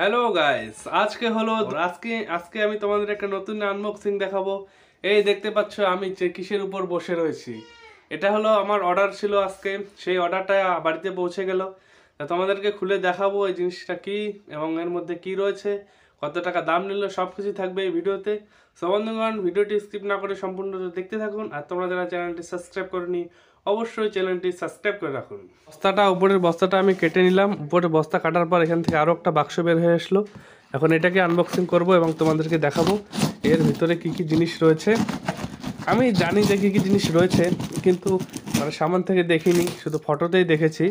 hello guys আজকে হলো আজকে আজকে আমি তোমাদের একটা নতুন আনবক্সিং দেখাবো এই দেখতে পাচ্ছ আমি যে কিসের উপর বসে রয়েছি এটা হলো আমার অর্ডার ছিল আজকে সেই অর্ডারটা বাড়িতে পৌঁছে গেল তোমাদেরকে খুলে দেখাবো এই জিনিসটা কি এবং এর মধ্যে কি রয়েছে কত টাকা দাম নিল সব কিছুই থাকবে এই ভিডিওতে সো বন্ধুগণ ভিডিওটি স্কিপ না করে সম্পূর্ণ দেখতে থাকুন আর তোমরা যারা চ্যানেলটি সাবস্ক্রাইব করনি অবশ্যই চ্যানেলটি সাবস্ক্রাইব করে রাখুন বস্তাটা উপরের বস্তাটা আমি কেটে নিলাম উপরের বস্তা কাটার পর এখান থেকে আরও একটা বাক্স বের হয়ে আসলো এখন এটাকে আনবক্সিং করব এবং তোমাদেরকে দেখাবো এর ভিতরে কি কি জিনিস রয়েছে আমি জানি যে কী কী জিনিস রয়েছে কিন্তু মানে সামান থেকে দেখিনি শুধু ফটোতেই দেখেছি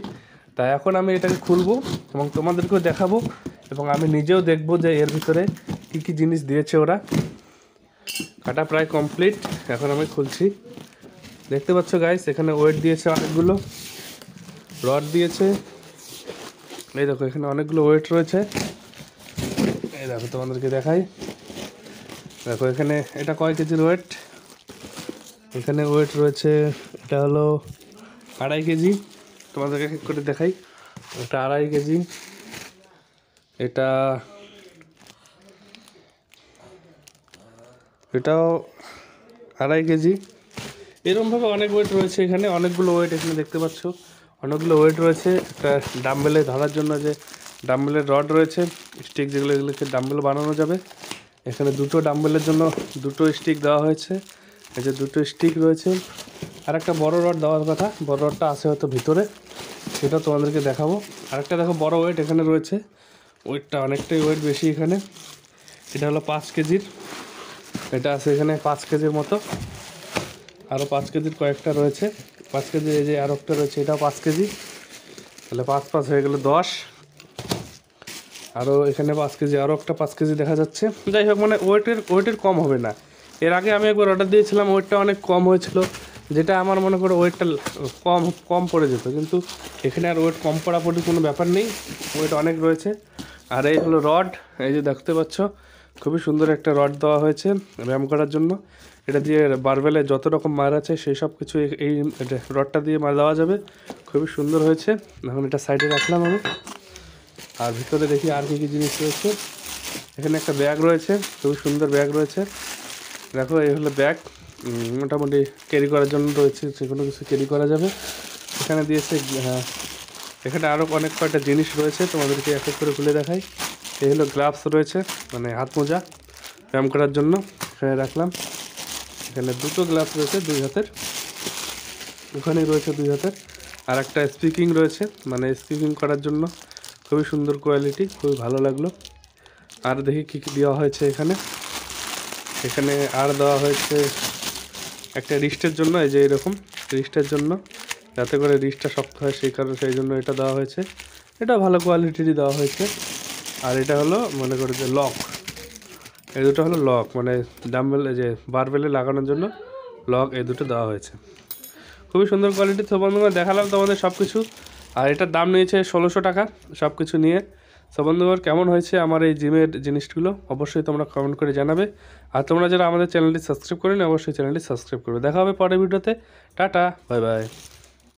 তাই এখন আমি এটাকে খুলবো এবং তোমাদেরকেও দেখাবো এবং আমি নিজেও দেখব যে এর ভিতরে কী কী জিনিস দিয়েছে ওরা কাটা প্রায় কমপ্লিট এখন আমি খুলছি দেখতে পাচ্ছ গাইস এখানে ওয়েট দিয়েছে অনেকগুলো রড দিয়েছে এই দেখো এখানে অনেকগুলো ওয়েট রয়েছে এই দেখো তোমাদেরকে দেখাই দেখো এখানে এটা কয় কেজির ওয়েট এখানে ওয়েট রয়েছে এটা হলো আড়াই কেজি তোমাদেরকে করে দেখাই একটা আড়াই কেজি এটা এটাও আড়াই কেজি এরমভাবে অনেক ওয়েট রয়েছে এখানে অনেকগুলো ওয়েট এখানে দেখতে পাচ্ছ অনেকগুলো ওয়েট রয়েছে একটা ডাম্বেলে ধরার জন্য যে ডাম্বেলের রড রয়েছে স্টিক যেগুলো এগুলোকে ডাম্বেল বানানো যাবে এখানে দুটো ডাম্বেলের জন্য দুটো স্টিক দেওয়া হয়েছে এই যে দুটো স্টিক রয়েছে আর একটা বড় রড দেওয়ার কথা বড় রডটা আছে হয়তো ভিতরে সেটা তোমাদেরকে দেখাবো আরেকটা দেখো বড় ওয়েট এখানে রয়েছে ওয়েটটা অনেকটাই ওয়েট বেশি এখানে এটা হলো পাঁচ কেজির এটা আছে এখানে পাঁচ কেজির মতো আরও পাঁচ কেজির কয়েকটা রয়েছে পাঁচ কেজি এই যে আর একটা রয়েছে এটাও পাঁচ কেজি তাহলে পাঁচ পাঁচ হয়ে গেলো দশ আরও এখানে পাঁচ কেজি আরও একটা পাঁচ কেজি দেখা যাচ্ছে যাই হোক মানে ওয়েটের ওয়েটের কম হবে না এর আগে আমি একবার অর্ডার দিয়েছিলাম ওয়েটটা অনেক কম হয়েছিল যেটা আমার মনে করো ওয়েটটা কম কম পড়ে যেত কিন্তু এখানে আর ওয়েট কম পড়া পড়ি কোনো ব্যাপার নেই ওয়েট অনেক রয়েছে আর এই হলো রড এই যে দেখতে পাচ্ছ খুবই সুন্দর একটা রড দেওয়া হয়েছে ব্যায়াম করার জন্য এটা দিয়ে বারবেলে যত রকম মার আছে সেই সব কিছু এই রডটা দিয়ে মার দেওয়া যাবে খুবই সুন্দর হয়েছে এখন এটা সাইডে রাখলাম আমি আর ভিতরে দেখি আর কী কী জিনিস রয়েছে এখানে একটা ব্যাগ রয়েছে খুবই সুন্দর ব্যাগ রয়েছে দেখো এই হলো ব্যাগ মোটামুটি ক্যারি করার জন্য রয়েছে যে কোনো কিছু ক্যারি করা যাবে এখানে দিয়েছে হ্যাঁ, এখানে আরও অনেক কয়টা জিনিস রয়েছে তোমাদেরকে এক এক করে খুলে দেখাই এই হলো গ্লাভস রয়েছে মানে হাত মোজা ব্যায়াম করার জন্য এখানে রাখলাম এখানে দুটো গ্লাভস রয়েছে দুই হাতের ওখানে রয়েছে দুই হাতের আর একটা স্পিকিং রয়েছে মানে স্পিকিং করার জন্য খুবই সুন্দর কোয়ালিটি খুবই ভালো লাগলো আর দেখি কী কী দেওয়া হয়েছে এখানে এখানে আর দেওয়া হয়েছে একটা রিস্টের জন্য এই যে এরকম রিস্টের জন্য যাতে করে রিচটা শক্ত হয় সেই কারণে সেই জন্য এটা দেওয়া হয়েছে এটা ভালো কোয়ালিটিরই দেওয়া হয়েছে আর এটা হলো মনে করে যে লক এই দুটো হলো লক মানে ডাম্বেল যে বারবেলে লাগানোর জন্য লক এই দুটো দেওয়া হয়েছে খুবই সুন্দর কোয়ালিটি তো বন্ধুগণ দেখালাম তোমাদের সব কিছু আর এটার দাম নিয়েছে ষোলোশো টাকা সব কিছু নিয়ে তো বন্ধুগণ কেমন হয়েছে আমার এই জিমের জিনিসগুলো অবশ্যই তোমরা কমেন্ট করে জানাবে আর তোমরা যারা আমাদের চ্যানেলটি সাবস্ক্রাইব করেন অবশ্যই চ্যানেলটি সাবস্ক্রাইব করবে দেখা হবে পরের ভিডিওতে টাটা বাই বাই